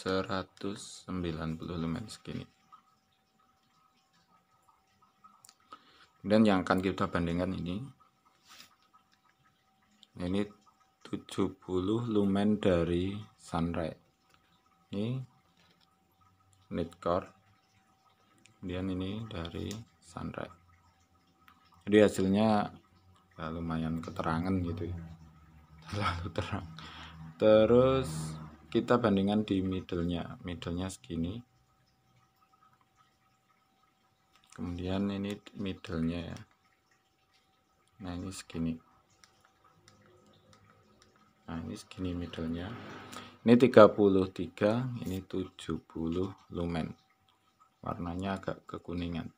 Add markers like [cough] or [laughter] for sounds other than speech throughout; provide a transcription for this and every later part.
190 lumen segini kemudian yang akan kita bandingkan ini ini 70 lumen dari sunrise ini net core kemudian ini dari sunrise jadi hasilnya ya lumayan keterangan gitu ya [laughs] terlalu terang terus kita bandingkan di middlenya middlenya segini kemudian ini middlenya ya nah ini segini nah ini segini middle-nya ini 33 ini 70 lumen warnanya agak kekuningan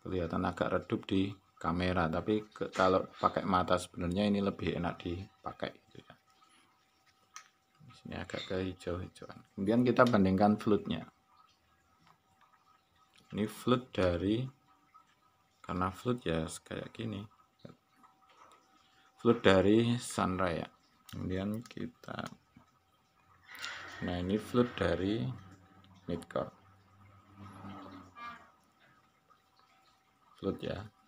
kelihatan agak redup di kamera tapi ke, kalau pakai mata sebenarnya ini lebih enak dipakai gitu ya agak agak hijau hijauan kemudian kita bandingkan flutnya ini flut dari karena flut ya kayak gini Flut dari sunraya kemudian kita nah ini flut dari midcore Flut ya